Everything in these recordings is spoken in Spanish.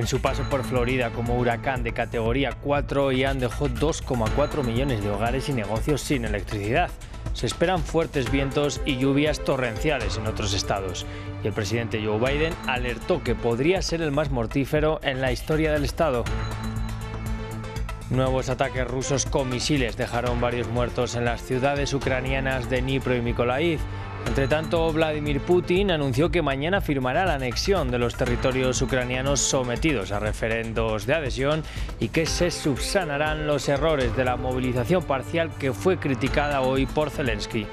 En su paso por Florida como huracán de categoría 4, Ian dejó 2,4 millones de hogares y negocios sin electricidad. Se esperan fuertes vientos y lluvias torrenciales en otros estados. Y el presidente Joe Biden alertó que podría ser el más mortífero en la historia del estado. Nuevos ataques rusos con misiles dejaron varios muertos en las ciudades ucranianas de Dnipro y Mykolaiv. Entre tanto, Vladimir Putin anunció que mañana firmará la anexión de los territorios ucranianos sometidos a referendos de adhesión y que se subsanarán los errores de la movilización parcial que fue criticada hoy por Zelensky.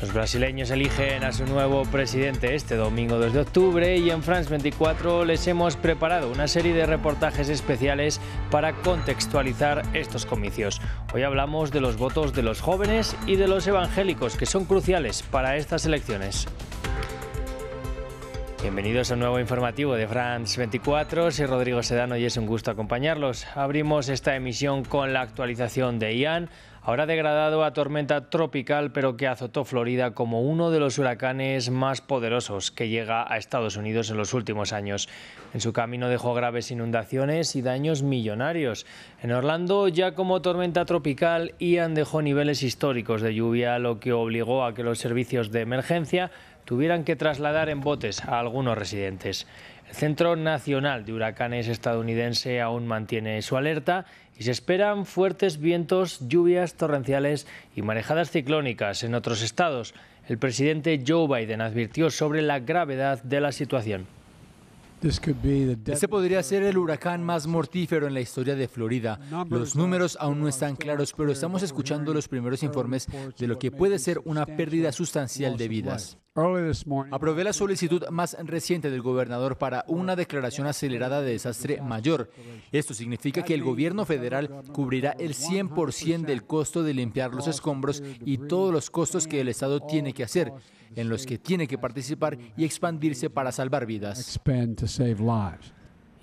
Los brasileños eligen a su nuevo presidente este domingo 2 de octubre y en France 24 les hemos preparado una serie de reportajes especiales para contextualizar estos comicios. Hoy hablamos de los votos de los jóvenes y de los evangélicos que son cruciales para estas elecciones. Bienvenidos a nuevo informativo de France 24. Soy Rodrigo Sedano y es un gusto acompañarlos. Abrimos esta emisión con la actualización de IAN ahora degradado a tormenta tropical, pero que azotó Florida como uno de los huracanes más poderosos que llega a Estados Unidos en los últimos años. En su camino dejó graves inundaciones y daños millonarios. En Orlando, ya como tormenta tropical, Ian dejó niveles históricos de lluvia, lo que obligó a que los servicios de emergencia tuvieran que trasladar en botes a algunos residentes. El Centro Nacional de Huracanes estadounidense aún mantiene su alerta y se esperan fuertes vientos, lluvias torrenciales y marejadas ciclónicas en otros estados. El presidente Joe Biden advirtió sobre la gravedad de la situación. Este podría ser el huracán más mortífero en la historia de Florida. Los números aún no están claros, pero estamos escuchando los primeros informes de lo que puede ser una pérdida sustancial de vidas. Aprobé la solicitud más reciente del gobernador para una declaración acelerada de desastre mayor. Esto significa que el gobierno federal cubrirá el 100% del costo de limpiar los escombros y todos los costos que el Estado tiene que hacer, en los que tiene que participar y expandirse para salvar vidas.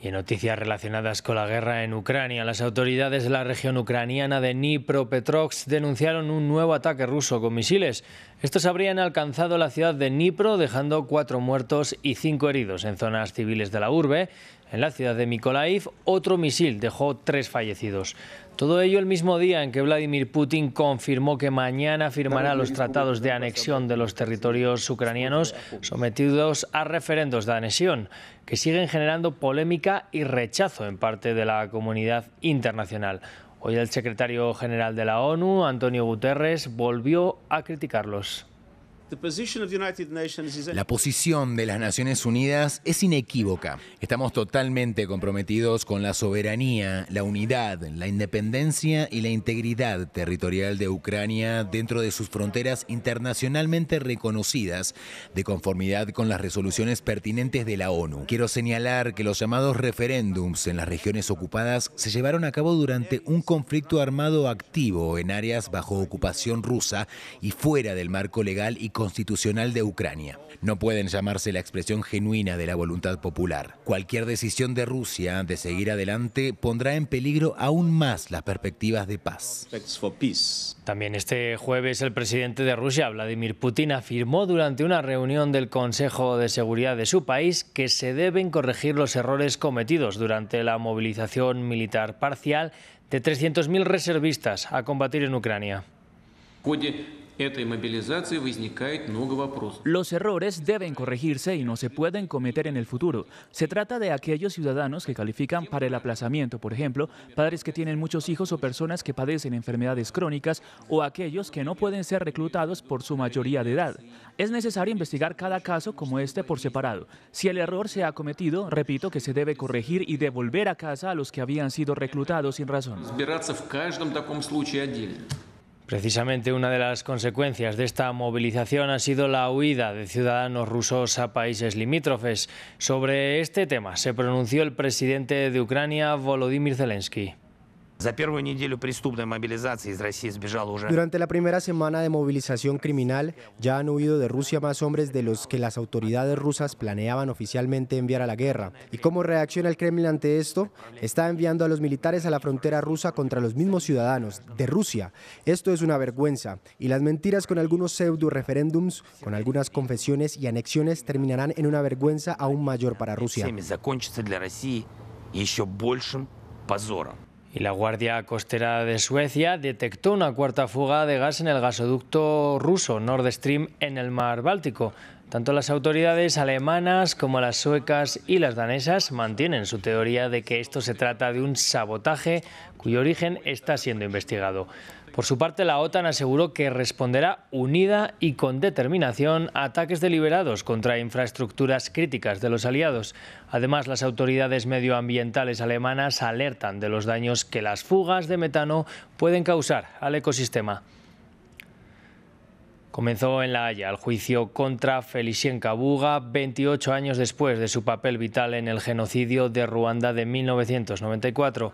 Y en noticias relacionadas con la guerra en Ucrania, las autoridades de la región ucraniana de Dnipropetrovsk denunciaron un nuevo ataque ruso con misiles. Estos habrían alcanzado la ciudad de Dnipro, dejando cuatro muertos y cinco heridos en zonas civiles de la urbe. En la ciudad de Mykolaiv, otro misil dejó tres fallecidos. Todo ello el mismo día en que Vladimir Putin confirmó que mañana firmará los tratados de anexión de los territorios ucranianos sometidos a referendos de anexión, que siguen generando polémica y rechazo en parte de la comunidad internacional. Hoy el secretario general de la ONU, Antonio Guterres, volvió a criticarlos. La posición de las Naciones Unidas es inequívoca. Estamos totalmente comprometidos con la soberanía, la unidad, la independencia y la integridad territorial de Ucrania dentro de sus fronteras internacionalmente reconocidas, de conformidad con las resoluciones pertinentes de la ONU. Quiero señalar que los llamados referéndums en las regiones ocupadas se llevaron a cabo durante un conflicto armado activo en áreas bajo ocupación rusa y fuera del marco legal y constitucional constitucional de Ucrania. No pueden llamarse la expresión genuina de la voluntad popular. Cualquier decisión de Rusia de seguir adelante pondrá en peligro aún más las perspectivas de paz. También este jueves el presidente de Rusia, Vladimir Putin, afirmó durante una reunión del Consejo de Seguridad de su país que se deben corregir los errores cometidos durante la movilización militar parcial de 300.000 reservistas a combatir en Ucrania. Los errores deben corregirse y no se pueden cometer en el futuro. Se trata de aquellos ciudadanos que califican para el aplazamiento, por ejemplo, padres que tienen muchos hijos o personas que padecen enfermedades crónicas o aquellos que no pueden ser reclutados por su mayoría de edad. Es necesario investigar cada caso como este por separado. Si el error se ha cometido, repito que se debe corregir y devolver a casa a los que habían sido reclutados sin razón. Precisamente una de las consecuencias de esta movilización ha sido la huida de ciudadanos rusos a países limítrofes. Sobre este tema se pronunció el presidente de Ucrania, Volodymyr Zelensky. Durante la primera semana de movilización criminal, ya han huido de Rusia más hombres de los que las autoridades rusas planeaban oficialmente enviar a la guerra. ¿Y cómo reacciona el Kremlin ante esto? Está enviando a los militares a la frontera rusa contra los mismos ciudadanos de Rusia. Esto es una vergüenza. Y las mentiras con algunos pseudo referéndums, con algunas confesiones y anexiones terminarán en una vergüenza aún mayor para Rusia y la Guardia Costera de Suecia detectó una cuarta fuga de gas en el gasoducto ruso Nord Stream en el mar Báltico. Tanto las autoridades alemanas como las suecas y las danesas mantienen su teoría de que esto se trata de un sabotaje cuyo origen está siendo investigado. Por su parte, la OTAN aseguró que responderá unida y con determinación a ataques deliberados contra infraestructuras críticas de los aliados. Además, las autoridades medioambientales alemanas alertan de los daños que las fugas de metano pueden causar al ecosistema. Comenzó en La Haya el juicio contra Felicien Kabuga 28 años después de su papel vital en el genocidio de Ruanda de 1994.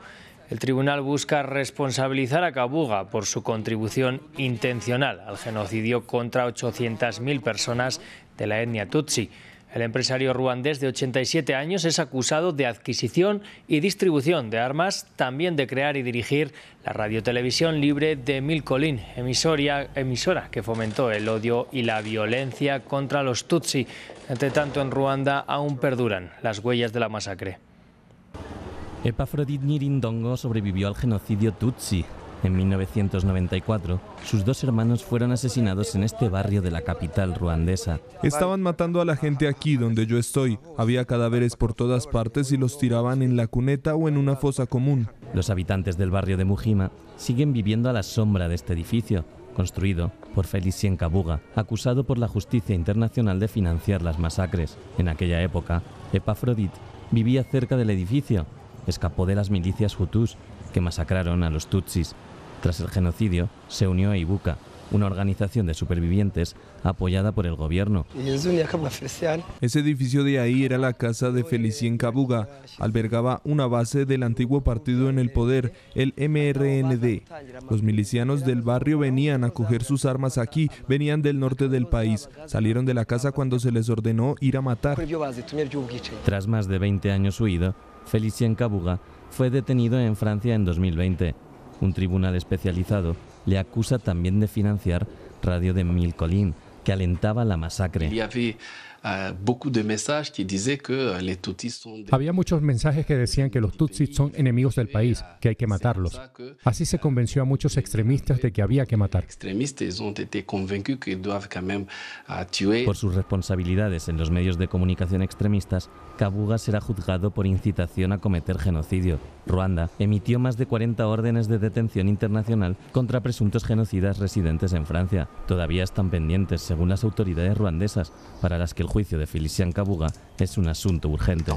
El tribunal busca responsabilizar a Kabuga por su contribución intencional al genocidio contra 800.000 personas de la etnia Tutsi. El empresario ruandés de 87 años es acusado de adquisición y distribución de armas, también de crear y dirigir la radiotelevisión libre de Milcolin, emisora que fomentó el odio y la violencia contra los Tutsi. Entre tanto, en Ruanda aún perduran las huellas de la masacre. Epafrodit Nirindongo sobrevivió al genocidio Tutsi. En 1994, sus dos hermanos fueron asesinados en este barrio de la capital ruandesa. Estaban matando a la gente aquí donde yo estoy. Había cadáveres por todas partes y los tiraban en la cuneta o en una fosa común. Los habitantes del barrio de Mujima siguen viviendo a la sombra de este edificio, construido por Felicien Kabuga, acusado por la justicia internacional de financiar las masacres. En aquella época, Epafrodit vivía cerca del edificio escapó de las milicias hutus que masacraron a los tutsis. Tras el genocidio, se unió a Ibuka, una organización de supervivientes apoyada por el gobierno. Ese edificio de ahí era la casa de Felicien Kabuga. Albergaba una base del antiguo partido en el poder, el MRND. Los milicianos del barrio venían a coger sus armas aquí, venían del norte del país. Salieron de la casa cuando se les ordenó ir a matar. Tras más de 20 años huido, Felicien Cabuga, fue detenido en Francia en 2020. Un tribunal especializado le acusa también de financiar Radio de Milcolín, que alentaba la masacre. Euh, euh, había muchos mensajes que decían que los tutsis son enemigos del país, que hay que matarlos. Así se convenció a muchos euh, extremistas de que había que matar. Por sus responsabilidades en los medios de comunicación extremistas, Kabuga será juzgado por incitación a cometer genocidio. Ruanda emitió más de 40 órdenes de detención internacional contra presuntos genocidas residentes en Francia. Todavía están pendientes según las autoridades ruandesas, para las que el juicio de Felician Kabuga es un asunto urgente.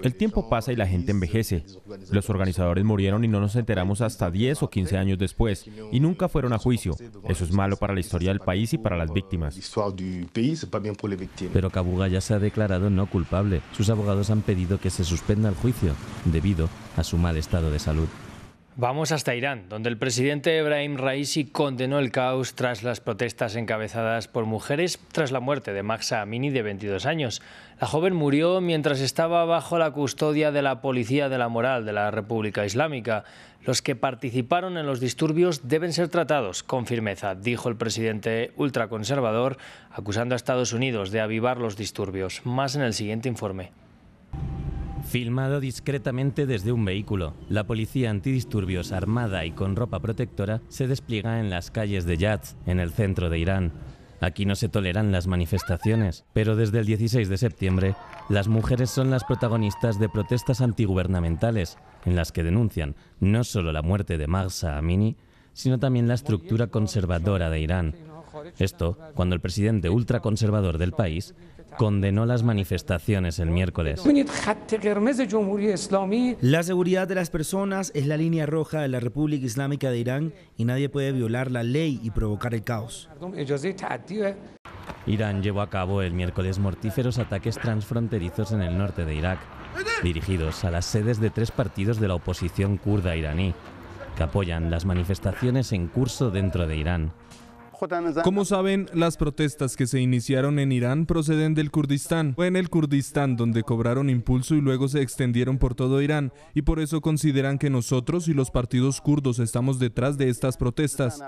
El tiempo pasa y la gente envejece. Los organizadores murieron y no nos enteramos hasta 10 o 15 años después y nunca fueron a juicio. Eso es malo para la historia del país y para las víctimas. Pero Kabuga ya se ha declarado no culpable. Sus abogados han pedido que se suspenda el juicio debido a su mal estado de salud. Vamos hasta Irán, donde el presidente Ebrahim Raisi condenó el caos tras las protestas encabezadas por mujeres tras la muerte de Maxa Amini de 22 años. La joven murió mientras estaba bajo la custodia de la Policía de la Moral de la República Islámica. Los que participaron en los disturbios deben ser tratados con firmeza, dijo el presidente ultraconservador, acusando a Estados Unidos de avivar los disturbios. Más en el siguiente informe filmado discretamente desde un vehículo. La policía antidisturbios armada y con ropa protectora se despliega en las calles de Yazd, en el centro de Irán. Aquí no se toleran las manifestaciones, pero desde el 16 de septiembre, las mujeres son las protagonistas de protestas antigubernamentales, en las que denuncian no solo la muerte de Mahsa Amini, sino también la estructura conservadora de Irán, esto cuando el presidente ultraconservador del país condenó las manifestaciones el miércoles. La seguridad de las personas es la línea roja de la República Islámica de Irán y nadie puede violar la ley y provocar el caos. Irán llevó a cabo el miércoles mortíferos ataques transfronterizos en el norte de Irak, dirigidos a las sedes de tres partidos de la oposición kurda iraní, que apoyan las manifestaciones en curso dentro de Irán. Como saben, las protestas que se iniciaron en Irán proceden del Kurdistán. Fue en el Kurdistán donde cobraron impulso y luego se extendieron por todo Irán y por eso consideran que nosotros y los partidos kurdos estamos detrás de estas protestas.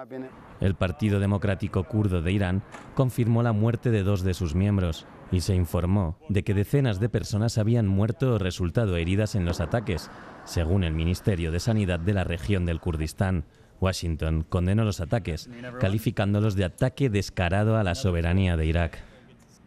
El Partido Democrático Kurdo de Irán confirmó la muerte de dos de sus miembros y se informó de que decenas de personas habían muerto o resultado heridas en los ataques, según el Ministerio de Sanidad de la región del Kurdistán. Washington condenó los ataques, calificándolos de ataque descarado a la soberanía de Irak.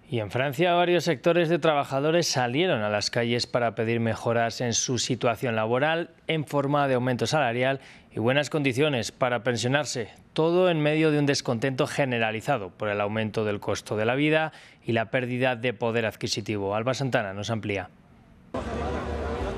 Y en Francia varios sectores de trabajadores salieron a las calles para pedir mejoras en su situación laboral en forma de aumento salarial y buenas condiciones para pensionarse, todo en medio de un descontento generalizado por el aumento del costo de la vida y la pérdida de poder adquisitivo. Alba Santana nos amplía.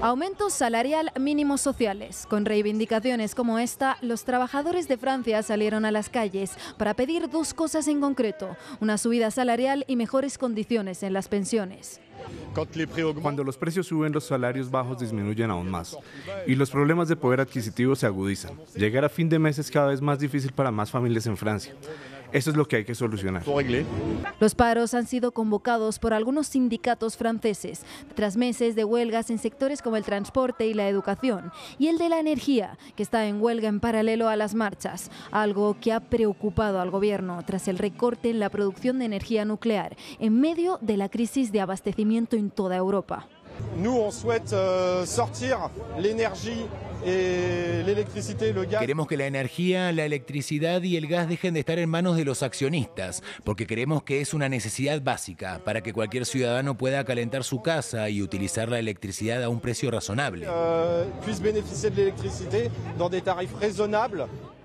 Aumento salarial mínimos sociales. Con reivindicaciones como esta, los trabajadores de Francia salieron a las calles para pedir dos cosas en concreto, una subida salarial y mejores condiciones en las pensiones. Cuando los precios suben, los salarios bajos disminuyen aún más y los problemas de poder adquisitivo se agudizan. Llegar a fin de mes es cada vez más difícil para más familias en Francia. Eso es lo que hay que solucionar. Los paros han sido convocados por algunos sindicatos franceses, tras meses de huelgas en sectores como el transporte y la educación, y el de la energía, que está en huelga en paralelo a las marchas, algo que ha preocupado al gobierno tras el recorte en la producción de energía nuclear, en medio de la crisis de abastecimiento en toda Europa. Euh, eh, queremos que la energía, la electricidad y el gas dejen de estar en manos de los accionistas, porque creemos que es una necesidad básica para que cualquier ciudadano pueda calentar su casa y utilizar la electricidad a un precio razonable. Eh,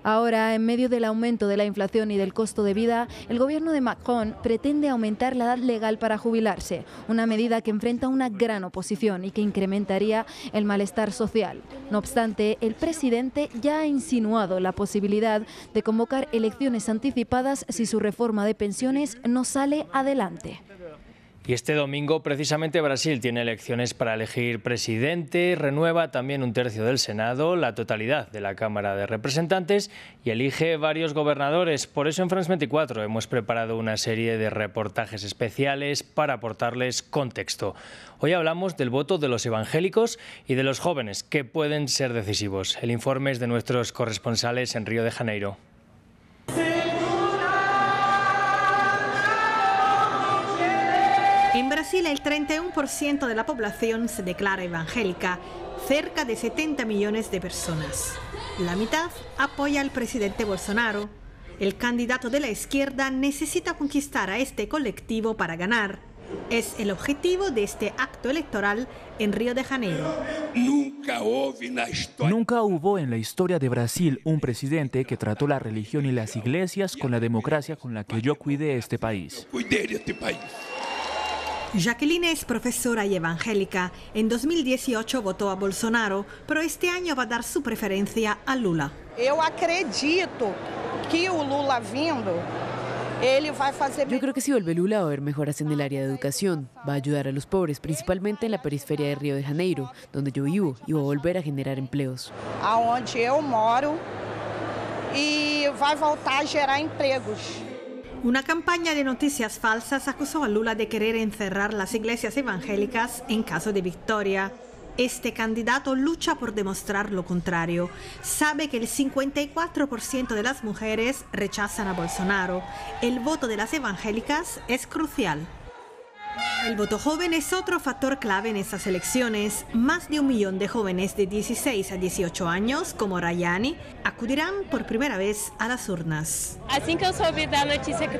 Ahora, en medio del aumento de la inflación y del costo de vida, el gobierno de Macron pretende aumentar la edad legal para jubilarse, una medida que enfrenta una gran oposición y que incrementaría el malestar social. No obstante, el presidente ya ha insinuado la posibilidad de convocar elecciones anticipadas si su reforma de pensiones no sale adelante. Y este domingo precisamente Brasil tiene elecciones para elegir presidente, renueva también un tercio del Senado, la totalidad de la Cámara de Representantes y elige varios gobernadores. Por eso en France 24 hemos preparado una serie de reportajes especiales para aportarles contexto. Hoy hablamos del voto de los evangélicos y de los jóvenes que pueden ser decisivos. El informe es de nuestros corresponsales en Río de Janeiro. el 31% de la población se declara evangélica, cerca de 70 millones de personas. La mitad apoya al presidente Bolsonaro. El candidato de la izquierda necesita conquistar a este colectivo para ganar. Es el objetivo de este acto electoral en Río de Janeiro. Nunca hubo en la historia de Brasil un presidente que trató la religión y las iglesias con la democracia con la que yo cuidé este país. Jacqueline es profesora y evangélica. En 2018 votó a Bolsonaro, pero este año va a dar su preferencia a Lula. Yo acredito que Lula vindo yo creo que si vuelve Lula va a haber mejoras en el área de educación, va a ayudar a los pobres, principalmente en la periferia de Río de Janeiro, donde yo vivo, y va a volver a generar empleos. A donde yo moro y e va a voltar a generar empleos. Una campaña de noticias falsas acusó a Lula de querer encerrar las iglesias evangélicas en caso de victoria. Este candidato lucha por demostrar lo contrario. Sabe que el 54% de las mujeres rechazan a Bolsonaro. El voto de las evangélicas es crucial. El voto joven es otro factor clave en estas elecciones. Más de un millón de jóvenes de 16 a 18 años, como Rayani, acudirán por primera vez a las urnas.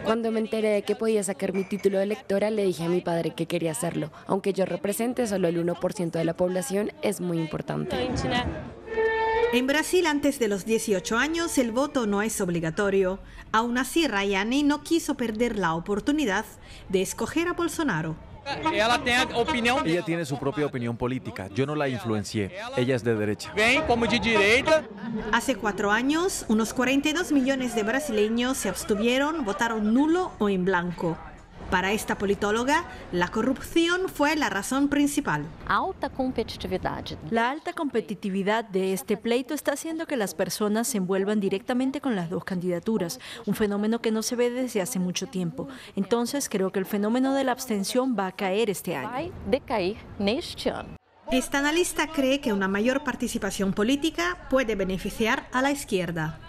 Cuando me enteré de que podía sacar mi título de electora, le dije a mi padre que quería hacerlo. Aunque yo represente solo el 1% de la población, es muy importante. En Brasil, antes de los 18 años, el voto no es obligatorio. Aún así, Rayane no quiso perder la oportunidad de escoger a Bolsonaro. Ella tiene su propia opinión política. Yo no la influencié. Ella es de derecha. Hace cuatro años, unos 42 millones de brasileños se abstuvieron, votaron nulo o en blanco. Para esta politóloga, la corrupción fue la razón principal. La alta competitividad de este pleito está haciendo que las personas se envuelvan directamente con las dos candidaturas, un fenómeno que no se ve desde hace mucho tiempo. Entonces, creo que el fenómeno de la abstención va a caer este año. Esta analista cree que una mayor participación política puede beneficiar a la izquierda.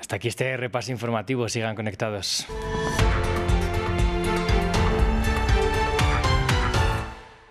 Hasta aquí este repaso informativo, sigan conectados.